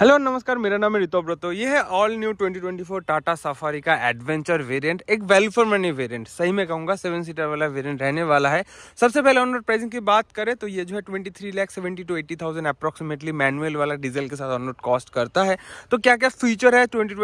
hello नमस्कार मेरा नाम है रितो ब्रतो ये है ऑल न्यू 2024 टाटा सफारी का एडवेंचर वेरिएंट एक वेल फॉर मनी वेरिएंट सही में कहूंगा सेवन सीटर वाला वेरिएंट रहने वाला है सबसे पहले ऑनरोड प्राइसिंग की बात करें तो ये जो है twenty three lakh seventy two eighty thousand approximately manual वाला डीजल के साथ ऑनरोड कॉस्ट करता है तो क्या क्या फीचर है ट्वेंटी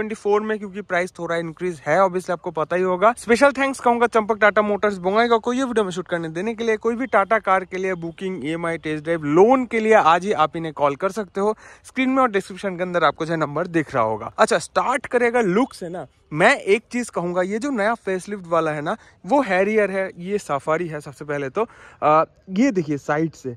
में क्योंकि प्राइस थोड़ा इंक्रीज है ऑब्वियसली आपको पता ही होगा स्पेशल थैंक्स कहूंगा चंपक टाटा मोटर्स बोंगाई को ये वीडियो में शूट करने देने के लिए कोई भी टाटा कार के लिए बुकिंग ई टेस्ट ड्राइव लोन के लिए आज ही आप इन्हें कॉल कर सकते हो स्क्रीन में और डिस्क्रिप्शन डिस्क्रिप्शन के अंदर आपको जो है नंबर दिख रहा होगा अच्छा स्टार्ट करेगा लुक से ना मैं एक चीज कहूंगा ये जो नया फेसलिफ्ट वाला है ना वो हैरियर है ये सफारी है सबसे पहले तो आ, ये देखिए साइड से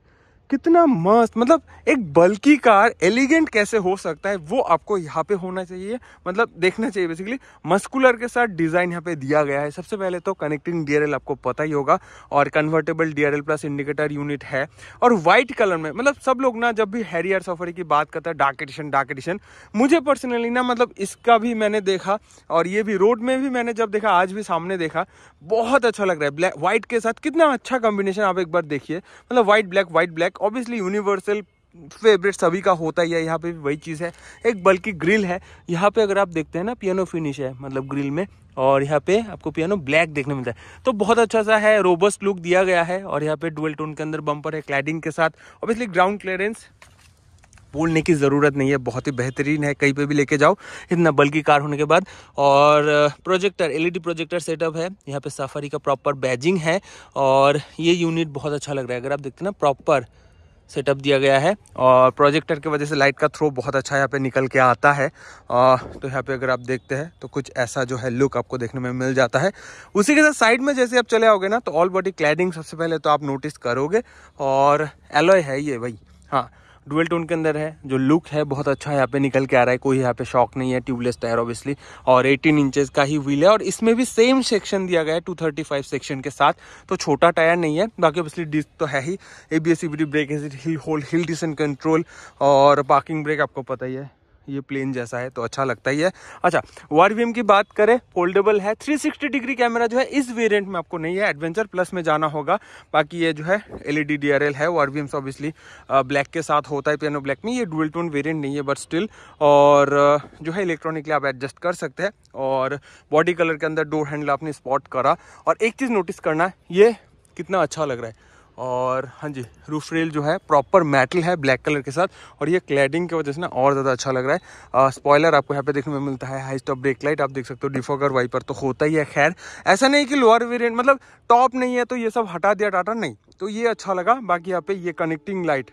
कितना मस्त मतलब एक बल्कि कार एलिगेंट कैसे हो सकता है वो आपको यहाँ पे होना चाहिए मतलब देखना चाहिए बेसिकली मस्कुलर के साथ डिज़ाइन यहाँ पे दिया गया है सबसे पहले तो कनेक्टिंग डीआरएल आपको पता ही होगा और convertible DRL plus indicator unit है और व्हाइट कलर में मतलब सब लोग ना जब भी हैरियर सफरी की बात करता है डार्क एडिशन डार्क एडिशन मुझे पर्सनली ना मतलब इसका भी मैंने देखा और ये भी रोड में भी मैंने जब देखा आज भी सामने देखा बहुत अच्छा लग रहा है ब्लैक वाइट के साथ कितना अच्छा कॉम्बिनेशन आप एक बार देखिए मतलब white black white black obviously universal favourite सभी का होता ही है यहाँ पे भी वही चीज़ है एक बल्कि ग्रिल है यहाँ पे अगर आप देखते हैं ना पियानो फिनिश है मतलब ग्रिल में और यहाँ पे आपको पियानो ब्लैक देखने मिलता है तो बहुत अच्छा सा है रोबस्ट लुक दिया गया है और यहाँ पे डुअल टोन के अंदर बम्पर है क्लैडिंग के साथ ऑब्वियसली ग्राउंड क्लियरेंस बोलने की ज़रूरत नहीं है बहुत ही बेहतरीन है कहीं पे भी लेके जाओ इतना बल्कि कार होने के बाद और प्रोजेक्टर एलईडी प्रोजेक्टर सेटअप है यहाँ पे सफारी का प्रॉपर बैजिंग है और ये यूनिट बहुत अच्छा लग रहा है अगर आप देखते हैं ना प्रॉपर सेटअप दिया गया है और प्रोजेक्टर की वजह से लाइट का थ्रो बहुत अच्छा यहाँ पे निकल के आता है और तो यहाँ पे अगर आप देखते हैं तो कुछ ऐसा जो है लुक आपको देखने में मिल जाता है उसी के साथ साइड में जैसे आप चले आओगे ना तो ऑल बॉडी क्लैडिंग सबसे पहले तो आप नोटिस करोगे और एलोय है ये भाई हाँ डुअल टोन के अंदर है जो लुक है बहुत अच्छा यहाँ पे निकल के आ रहा है कोई यहाँ पे शॉक नहीं है ट्यूबलेस टायर ऑब्वियसली और 18 इंचेस का ही व्हील है और इसमें भी सेम सेक्शन दिया गया है 235 सेक्शन के साथ तो छोटा टायर नहीं है बाकी ऑब्वियसली डिस्क तो है ही A B S C brake hill hold hill descent control और पार्किंग ब्रेक आपको पता ही है ये प्लेन जैसा है तो अच्छा लगता ही है अच्छा वार की बात करें फोल्डेबल है 360 डिग्री कैमरा जो है इस वेरिएंट में आपको नहीं है एडवेंचर प्लस में जाना होगा बाकी ये जो है एल ई e है वार वीम्स ऑब्वियसली ब्लैक के साथ होता है पियानो ब्लैक में ये डुअल टोन वेरियंट नहीं है बट स्टिल और जो है इलेक्ट्रॉनिकली आप एडजस्ट कर सकते हैं और बॉडी कलर के अंदर डोर हैंडल आपने स्पॉट करा और एक चीज़ नोटिस करना है ये कितना अच्छा लग रहा है और हाँ जी रूफ रेल जो है प्रॉपर मेटल है ब्लैक कलर के साथ और ये क्लैडिंग की वजह से ना और ज़्यादा अच्छा लग रहा है स्पॉयलर आपको यहाँ पे देखने में मिलता है हाई स्टॉप ब्रेक लाइट आप देख सकते हो डिफोकर वाइपर तो होता ही है खैर ऐसा नहीं कि लोअर वेरियंट मतलब टॉप नहीं है तो ये सब हटा दिया टाटा नहीं तो ये अच्छा लगा बाकी यहाँ पे ये connecting light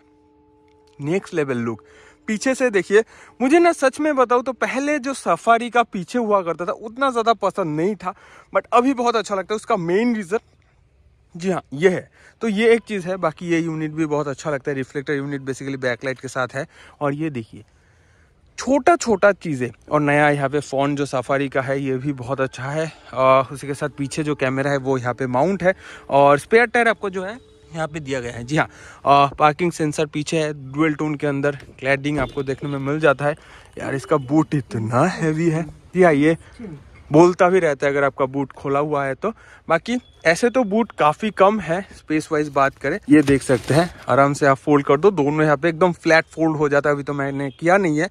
next level look पीछे से देखिए मुझे ना सच में बताऊँ तो पहले जो सफारी का पीछे हुआ करता था उतना ज़्यादा पसंद नहीं था बट अभी बहुत अच्छा लगता है उसका मेन रीज़न जी हाँ ये है तो ये एक चीज़ है बाकी ये यूनिट भी बहुत अच्छा लगता है रिफ्लेक्टर यूनिट बेसिकली बैकलाइट के साथ है और ये देखिए छोटा छोटा चीज़ें और नया यहाँ पे फ़ोन जो सफारी का है ये भी बहुत अच्छा है और उसी के साथ पीछे जो कैमरा है वो यहाँ पे माउंट है और स्पेयर टायर आपको जो है यहाँ पे दिया गया है जी हाँ आ, पार्किंग सेंसर पीछे है डुअल टोन के अंदर क्लैडिंग आपको देखने में मिल जाता है यार इसका बूट इतना हैवी है जी हाँ ये बोलता भी रहता है अगर आपका बूट खोला हुआ है तो बाकी ऐसे तो बूट काफ़ी कम है स्पेस वाइज बात करें ये देख सकते हैं आराम से आप फोल्ड कर दो दोनों यहाँ पे एकदम फ्लैट फोल्ड हो जाता है अभी तो मैंने किया नहीं है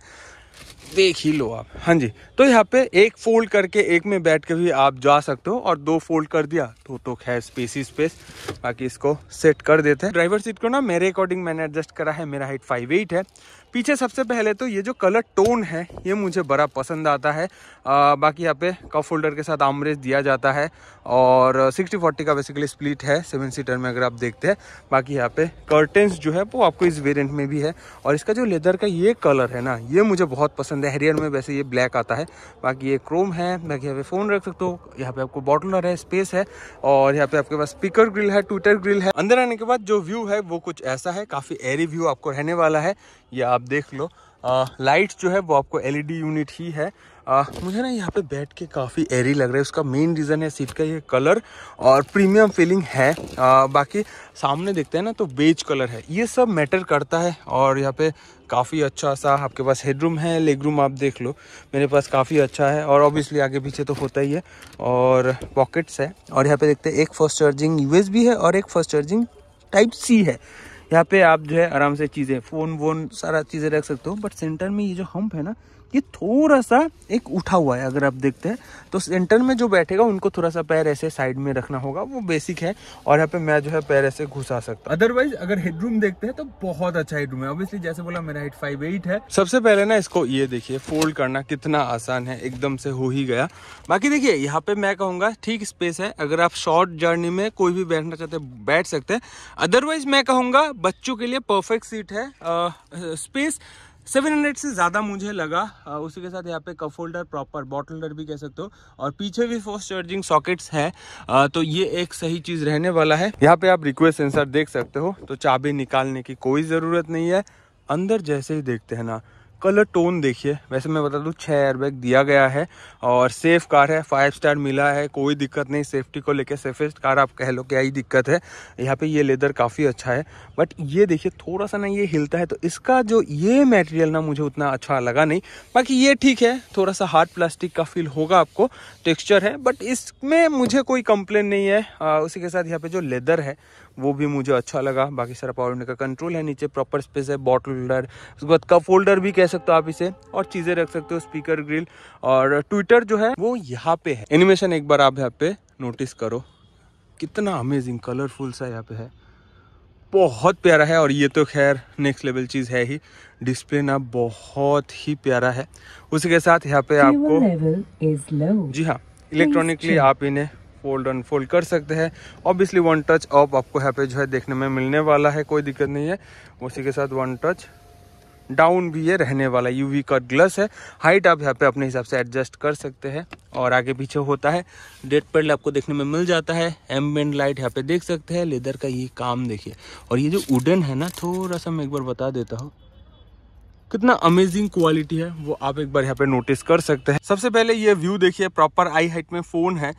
देख ही लो आप हाँ जी तो यहाँ पे एक फोल्ड करके एक में बैठ के भी आप जा सकते हो और दो फोल्ड कर दिया तो तो खैर स्पेस ही स्पेस बाकी इसको सेट कर देते हैं ड्राइवर सीट को ना मेरे अकॉर्डिंग मैंने एडजस्ट करा है मेरा हाइट फाइव एट है पीछे सबसे पहले तो ये जो कलर टोन है ये मुझे बड़ा पसंद आता है आ, बाकी यहाँ पे कप फोल्डर के साथ आमरेज दिया जाता है और 60 40 का बेसिकली स्प्लिट है सेवन सीटर में अगर आप देखते हैं बाकी यहाँ पे कर्टेंस जो है वो आपको इस वेरियंट में भी है और इसका जो लेदर का ये कलर है ना ये मुझे बहुत पसंद है हेरियर में वैसे ये ब्लैक आता है बाकी ये क्रोम है बाकी यहाँ पे फ़ोन रख सकते हो यहाँ पे आपको बॉटलर है स्पेस है और यहाँ पे आपके पास स्पीकर ग्रिल है ट्विटर ग्रिल है अंदर आने के बाद जो व्यू है वो कुछ ऐसा है काफ़ी एरी व्यू आपको रहने वाला है या आप देख लो आ, लाइट जो है वो आपको एलईडी यूनिट ही है आ, मुझे ना यहाँ पे बैठ के काफ़ी एरी लग रहा है उसका मेन रीज़न है सीट का ये कलर और प्रीमियम फीलिंग है आ, बाकी सामने देखते हैं ना तो बेज कलर है ये सब मैटर करता है और यहाँ पे काफ़ी अच्छा सा आपके पास हेडरूम है लेग रूम आप देख लो मेरे पास काफ़ी अच्छा है और ऑब्वियसली आगे पीछे तो होता ही है और पॉकेट्स है और यहाँ पे देखते हैं एक फर्स्ट चार्जिंग यू है और एक फर्स्ट चार्जिंग टाइप सी है यहाँ पे आप जो है आराम से चीज़ें फ़ोन वोन सारा चीज़ें रख सकते हो बट सेंटर में ये जो हम्प है ना ये थोड़ा सा एक उठा हुआ है अगर आप देखते हैं तो सेंटर में जो बैठेगा उनको थोड़ा सा पैर ऐसे साइड में रखना होगा वो बेसिक है और यहाँ पे मैं जो है पैर ऐसे घुसा सकता हूँ अदरवाइज अगर हेडरूम देखते हैं तो बहुत अच्छा हेडरूम है ऑब्वियसली जैसे बोला मेरा हाइट फाइव एट है सबसे पहले ना इसको ये देखिए फोल्ड करना कितना आसान है एकदम से हो ही गया बाकी देखिए यहाँ पे मैं कहूँगा ठीक स्पेस है अगर आप शॉर्ट जर्नी में कोई भी बैठना चाहते बैठ सकते हैं अदरवाइज मैं कहूँगा बच्चों के लिए परफेक्ट सीट है स्पेस uh, 700 से ज़्यादा मुझे लगा उसी के साथ यहाँ पे कप होल्डर प्रॉपर बॉटल डर भी कह सकते हो और पीछे भी फोर्स चार्जिंग सॉकेट्स है तो ये एक सही चीज़ रहने वाला है यहाँ पे आप रिक्वेस्ट सेंसर देख सकते हो तो चाबी निकालने की कोई ज़रूरत नहीं है अंदर जैसे ही देखते हैं ना कलर टोन देखिए वैसे मैं बता दूँ छः एयरबैग दिया गया है और सेफ़ कार है फाइव स्टार मिला है कोई दिक्कत नहीं सेफ्टी को लेके सेफेस्ट कार आप कह लो क्या ही दिक्कत है यहाँ पे ये लेदर काफ़ी अच्छा है बट ये देखिए थोड़ा सा ना ये हिलता है तो इसका जो ये मटेरियल ना मुझे उतना अच्छा लगा नहीं बाकी ये ठीक है थोड़ा सा हार्ड प्लास्टिक का फील होगा आपको टेक्स्चर है बट इसमें मुझे कोई कंप्लेन नहीं है आ, उसी के साथ यहाँ पे जो लेदर है वो भी मुझे अच्छा लगा बाकी सारा पावर विंडो का कंट्रोल है नीचे प्रॉपर स्पेस है बॉटल होल्डर उसके बाद कप होल्डर भी कह सकते हो आप इसे और चीज़ें रख सकते हो स्पीकर ग्रिल और ट्विटर जो है वो यहाँ पे है एनिमेशन एक बार आप यहाँ पे नोटिस करो कितना अमेजिंग कलरफुल सा यहाँ पे है बहुत प्यारा है और ये तो खैर नेक्स्ट लेवल चीज़ है ही डिस्प्ले ना बहुत ही प्यारा है उसी के साथ यहाँ पे आपको जी हाँ इलेक्ट्रॉनिकली आप इन्हें फोल्ड अनफोल्ड कर सकते हैं ऑब्वियसली वन टच ऑफ आपको यहाँ पे जो है देखने में मिलने वाला है कोई दिक्कत नहीं है उसी के साथ वन टच डाउन भी ये रहने वाला यू वी कट ग्लस है हाइट आप यहाँ पे अपने हिसाब से एडजस्ट कर सकते हैं और आगे पीछे होता है डेट पेड आपको देखने में मिल जाता है एम्बेंड लाइट यहाँ पे देख सकते हैं लेदर का ये काम देखिए और ये जो वुडन है ना थोड़ा सा मैं एक बार बता देता हूँ कितना अमेजिंग क्वालिटी है वो आप एक बार यहाँ पे नोटिस कर सकते हैं सबसे पहले ये व्यू देखिए प्रॉपर आई हाइट में फ़ोन है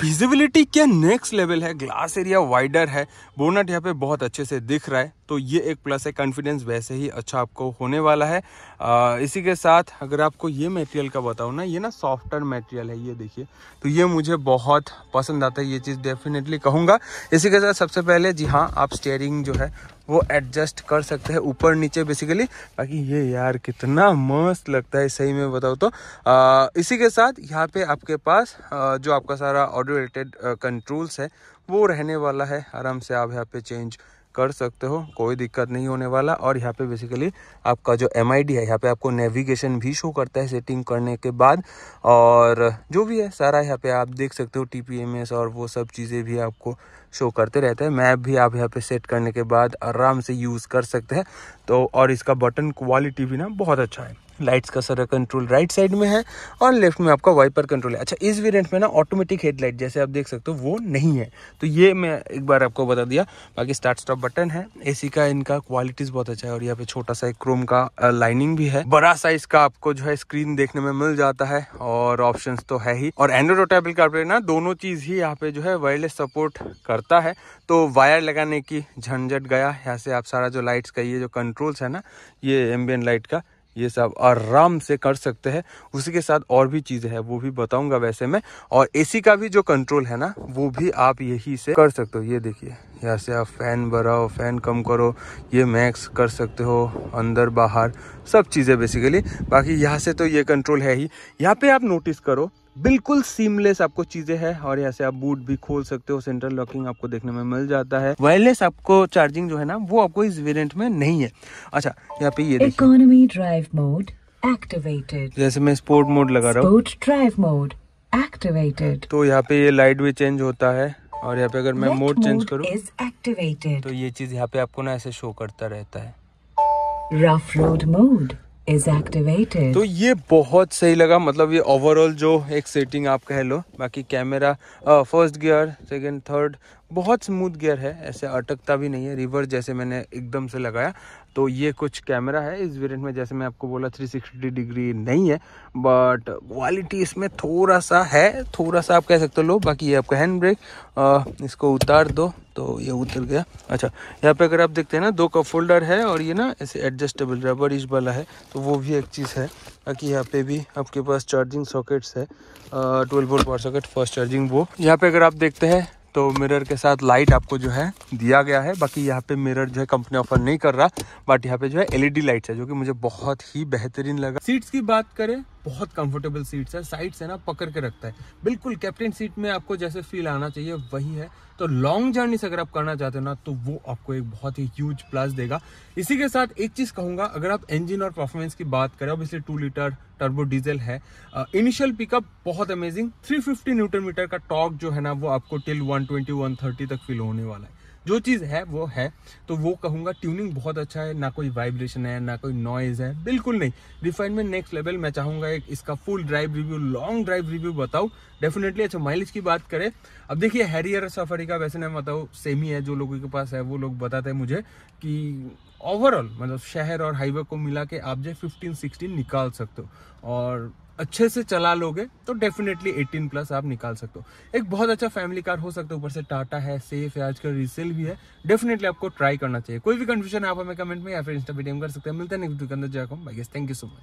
विजिबिलिटी क्या नेक्स्ट लेवल है ग्लास एरिया वाइडर है बोनट यहाँ पे बहुत अच्छे से दिख रहा है तो ये एक प्लस है कॉन्फिडेंस वैसे ही अच्छा आपको होने वाला है आ, इसी के साथ अगर आपको ये मटेरियल का बताऊँ ना ये ना सॉफ्टवेयर मटेरियल है ये देखिए तो ये मुझे बहुत पसंद आता है ये चीज़ डेफिनेटली कहूँगा इसी के साथ सबसे पहले जी हाँ आप स्टेयरिंग जो है वो एडजस्ट कर सकते हैं ऊपर नीचे बेसिकली बाकी ये यार कितना मस्त लगता है सही में बताओ तो आ, इसी के साथ यहाँ पे आपके पास आ, जो आपका सारा ऑडियो रिलेटेड कंट्रोल्स है वो रहने वाला है आराम से आप यहाँ पे चेंज कर सकते हो कोई दिक्कत नहीं होने वाला और यहाँ पे बेसिकली आपका जो एम है यहाँ पे आपको नेविगेशन भी शो करता है सेटिंग करने के बाद और जो भी है सारा यहाँ पे आप देख सकते हो टी और वो सब चीज़ें भी आपको शो करते रहते हैं मैप भी आप यहाँ पे सेट करने के बाद आराम से यूज़ कर सकते हैं तो और इसका बटन क्वालिटी भी ना बहुत अच्छा है लाइट्स का सारा कंट्रोल राइट साइड में है और लेफ्ट में आपका वाइपर कंट्रोल है अच्छा इस वेरियंट में ना ऑटोमेटिक हेडलाइट जैसे आप देख सकते हो वो नहीं है तो ये मैं एक बार आपको बता दिया बाकी स्टार्ट स्टॉप बटन है एसी का इनका क्वालिटीज बहुत अच्छा है और यहाँ पे छोटा सा एक क्रोम का लाइनिंग भी है बड़ा साइज का आपको जो है स्क्रीन देखने में मिल जाता है और ऑप्शन तो है ही और एंड्रॉइड और टेबल ना दोनों चीज ही यहाँ पे जो है वायरलेस सपोर्ट करता है तो वायर लगाने की झंझट गया यहाँ से आप सारा जो लाइट्स का ये जो कंट्रोल्स है ना ये एम्बियन लाइट का ये सब आराम से कर सकते हैं उसी के साथ और भी चीज़ें हैं वो भी बताऊंगा वैसे मैं और एसी का भी जो कंट्रोल है ना वो भी आप यही से कर सकते हो ये देखिए यहाँ से आप फ़ैन बढ़ाओ फ़ैन कम करो ये मैक्स कर सकते हो अंदर बाहर सब चीज़ें बेसिकली बाकी यहाँ से तो ये कंट्रोल है ही यहाँ पे आप नोटिस करो बिल्कुल सीमलेस आपको चीजें है और यहाँ से आप बूट भी खोल सकते हो सेंट्रल लॉकिंग आपको देखने में मिल जाता है वायरलेस आपको चार्जिंग जो है ना वो आपको इस वेरियंट में नहीं है अच्छा यहाँ पे ये इकोनॉमी ड्राइव मोड एक्टिवेटेड जैसे मैं स्पोर्ट मोड लगा रहा हूँ ड्राइव मोड एक्टिवेटेड तो यहाँ पे ये लाइट भी चेंज होता है और यहाँ पे अगर मैं मोड चेंज करूँ एक्टिवेटेड तो ये चीज यहाँ पे आपको ना ऐसे शो करता रहता है रफ रोड मोड तो ये बहुत सही लगा मतलब ये ओवरऑल जो एक सेटिंग आप कह लो बाकी camera first gear second third बहुत स्मूथ गियर है ऐसे अटकता भी नहीं है रिवर्स जैसे मैंने एकदम से लगाया तो ये कुछ कैमरा है इस वेरियंट में जैसे मैं आपको बोला 360 डिग्री नहीं है बट क्वालिटी इसमें थोड़ा सा है थोड़ा सा आप कह सकते हो लो बाकी ये आपका हैंड ब्रेक इसको उतार दो तो ये उतर गया अच्छा यहाँ पे अगर आप देखते हैं ना दो का फोल्डर है और ये ना ऐसे एडजस्टेबल रबर इश वाला है तो वो भी एक चीज़ है बाकी यहाँ पे भी आपके पास चार्जिंग सॉकेट्स है twelve volt power socket fast charging वो यहाँ पे अगर आप देखते हैं तो मिरर के साथ लाइट आपको जो है दिया गया है बाकी यहाँ पे मिरर जो है कंपनी ऑफर नहीं कर रहा बट यहाँ पे जो है एलईडी लाइट्स है जो कि मुझे बहुत ही बेहतरीन लगा सीट्स की बात करें बहुत कंफर्टेबल सीट्स है साइड्स है ना पकड़ के रखता है बिल्कुल कैप्टन सीट में आपको जैसे फील आना चाहिए वही है तो लॉन्ग से अगर आप करना चाहते हो ना तो वो आपको एक बहुत ही ह्यूज प्लस देगा इसी के साथ एक चीज कहूंगा अगर आप इंजन और परफॉर्मेंस की बात करें obviously two litre turbo diesel है इनिशियल पिकअप बहुत अमेजिंग 350 न्यूटन मीटर का टॉक जो है ना वो आपको टिल 120 130 तक फील होने वाला है जो चीज़ है वो है तो वो कहूँगा ट्यूनिंग बहुत अच्छा है ना कोई वाइब्रेशन है ना कोई नॉइज़ है बिल्कुल नहीं रिफाइनमेंट नेक्स्ट लेवल मैं चाहूँगा एक इसका full drive review long drive review बताऊँ डेफिनेटली अच्छा माइलेज की बात करें अब देखिए हैरियर सफरी का वैसे मैं बताऊँ सेम ही है जो लोगों के पास है वो लोग बताते हैं मुझे कि ओवरऑल मतलब शहर और हाईवे को मिला के आप जो फिफ्टीन सिक्सटीन निकाल सकते हो और अच्छे से चला लोगे तो डेफिनेटली 18 प्लस आप निकाल सकते हो एक बहुत अच्छा फैमिली कार हो सकता है ऊपर से टाटा है सेफ है आजकल रीसेल भी है डेफिनेटली आपको ट्राई करना चाहिए कोई भी कंफ्यूजन है आप हमें कमेंट में या फिर इंस्टा कर सकते हैं मिलते हैं के अंदर थैंक यू सो मच